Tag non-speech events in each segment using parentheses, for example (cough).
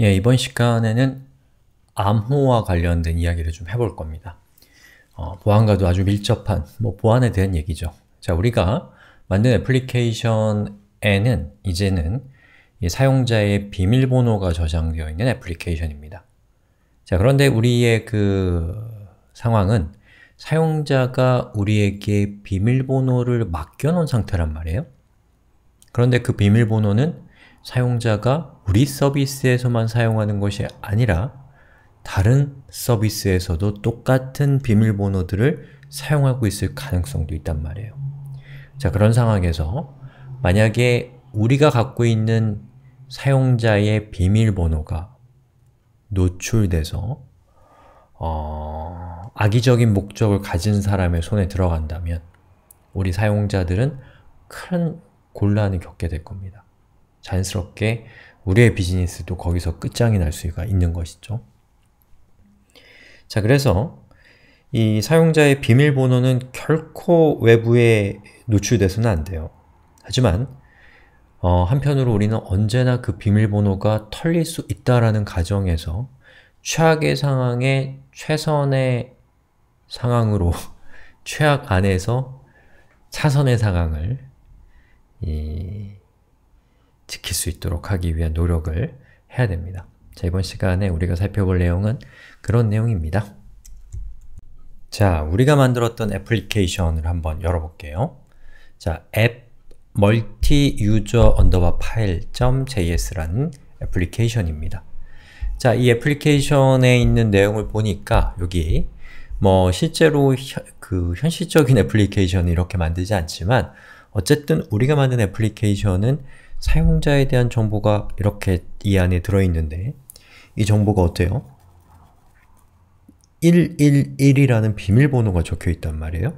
예, 이번 시간에는 암호와 관련된 이야기를 좀 해볼 겁니다. 어, 보안과도 아주 밀접한, 뭐 보안에 대한 얘기죠. 자, 우리가 만든 애플리케이션에는 이제는 사용자의 비밀번호가 저장되어 있는 애플리케이션입니다. 자, 그런데 우리의 그 상황은 사용자가 우리에게 비밀번호를 맡겨놓은 상태란 말이에요. 그런데 그 비밀번호는 사용자가 우리 서비스에서만 사용하는 것이 아니라 다른 서비스에서도 똑같은 비밀번호들을 사용하고 있을 가능성도 있단 말이에요. 자, 그런 상황에서 만약에 우리가 갖고 있는 사용자의 비밀번호가 노출돼서 어... 악의적인 목적을 가진 사람의 손에 들어간다면 우리 사용자들은 큰 곤란을 겪게 될 겁니다. 자연스럽게 우리의 비즈니스도 거기서 끝장이 날 수가 있는 것이죠. 자, 그래서 이 사용자의 비밀번호는 결코 외부에 노출돼서는 안 돼요. 하지만 어, 한편으로 우리는 언제나 그 비밀번호가 털릴 수 있다라는 가정에서 최악의 상황에 최선의 상황으로 (laughs) 최악 안에서 차선의 상황을 이 지킬 수 있도록 하기 위한 노력을 해야 됩니다. 자, 이번 시간에 우리가 살펴볼 내용은 그런 내용입니다. 자, 우리가 만들었던 애플리케이션을 한번 열어볼게요. 자, 앱 멀티 유저 언더바 파일 .js라는 애플리케이션입니다. 자, 이 애플리케이션에 있는 내용을 보니까 여기 뭐 실제로 현, 그 현실적인 애플리케이션을 이렇게 만들지 않지만 어쨌든 우리가 만든 애플리케이션은 사용자에 대한 정보가 이렇게 이 안에 들어있는데 이 정보가 어때요? 111이라는 비밀번호가 적혀있단 말이에요.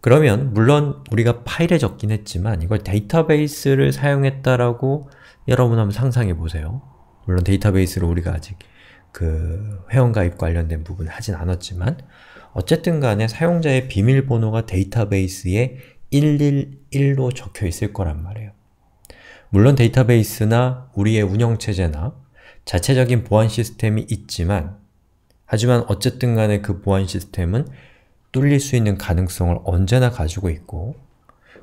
그러면 물론 우리가 파일에 적긴 했지만 이걸 데이터베이스를 사용했다라고 여러분 한번 상상해 보세요. 물론 데이터베이스를 우리가 아직 그 회원가입 관련된 부분 하진 않았지만 어쨌든 간에 사용자의 비밀번호가 데이터베이스에 111로 적혀 있을 거란 말이에요. 물론 데이터베이스나 우리의 운영체제나 자체적인 보안 시스템이 있지만 하지만 어쨌든 간에 그 보안 시스템은 뚫릴 수 있는 가능성을 언제나 가지고 있고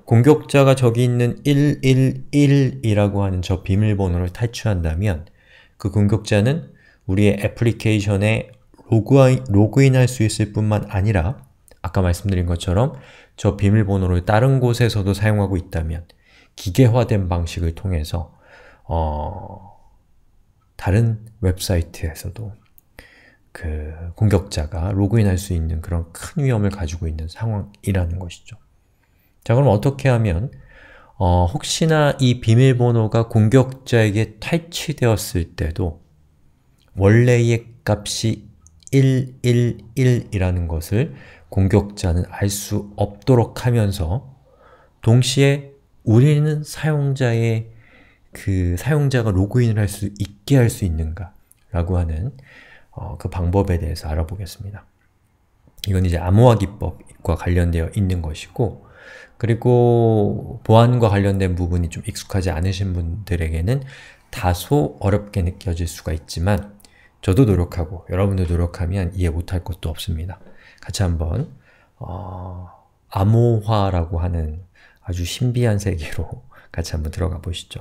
공격자가 저기 있는 111이라고 하는 저 비밀번호를 탈취한다면 그 공격자는 우리의 애플리케이션에 로그인, 할수 있을 뿐만 아니라 아까 말씀드린 것처럼 저 비밀번호를 다른 곳에서도 사용하고 있다면 기계화된 방식을 통해서 어, 다른 웹사이트에서도 그 공격자가 로그인할 수 있는 그런 큰 위험을 가지고 있는 상황이라는 것이죠. 자 그럼 어떻게 하면 어, 혹시나 이 비밀번호가 공격자에게 탈취되었을 때도 원래의 값이 111이라는 것을 공격자는 알 수 없도록 하면서 동시에 우리는 사용자의 그 사용자가 로그인을 할 수 있게 할 수 있는가 라고 하는 어, 그 방법에 대해서 알아보겠습니다. 이건 이제 암호화 기법과 관련되어 있는 것이고 그리고 보안과 관련된 부분이 좀 익숙하지 않으신 분들에게는 다소 어렵게 느껴질 수가 있지만 저도 노력하고 여러분도 노력하면 이해 못할 것도 없습니다. 같이 한번 어, 암호화라고 하는 아주 신비한 세계로 (laughs) 같이 한번 들어가 보시죠.